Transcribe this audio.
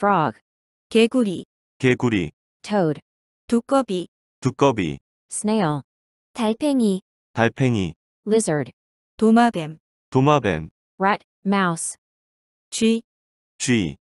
frog, 개구리, 개구리, toad, 두꺼비, 두꺼비, snail, 달팽이, 달팽이, lizard, 도마뱀, 도마뱀, rat, mouse, 쥐, 쥐,